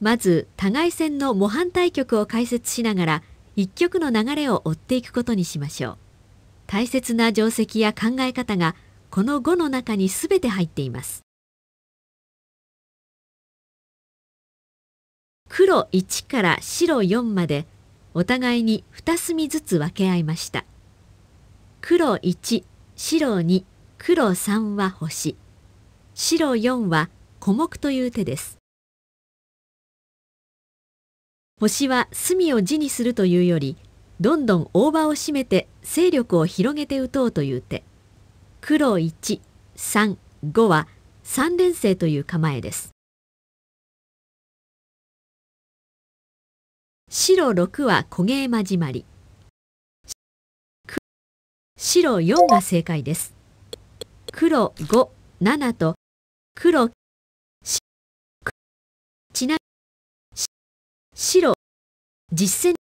まず互い戦の模範対局を解説しながら一局の流れを追っていくことにしましょう大切な定石や考え方がこの5の中にすべて入っています黒1から白4までお互いに2隅ずつ分け合いました黒1白2黒3は星白4は小目という手です星は隅を地にするというよりどんどん大場を占めて勢力を広げて打とうという手黒135は3連星という構えです白6はげえまじまり。白4が正解です。黒5、7と黒、ちな、白、実践、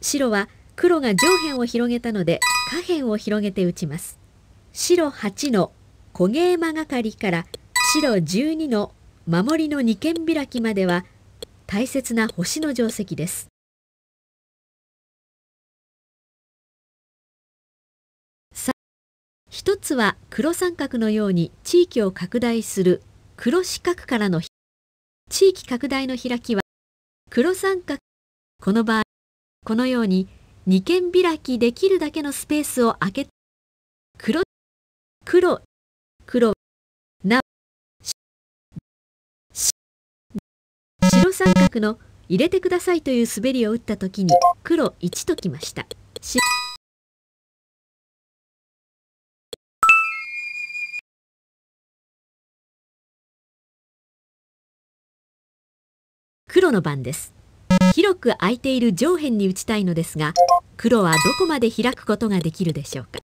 白は黒が上辺を広げたので下辺を広げて打ちます。白8のげ芸まがから白12の守りの二間開きまでは大切な星の定石です。一つは黒三角のように地域を拡大する黒四角からの地域拡大の開きは黒三角この場合このように二間開きできるだけのスペースを空け黒黒黒の入れてくださいという滑りを打った時に黒1ときました。黒の番です。広く空いている上辺に打ちたいのですが、黒はどこまで開くことができるでしょうか。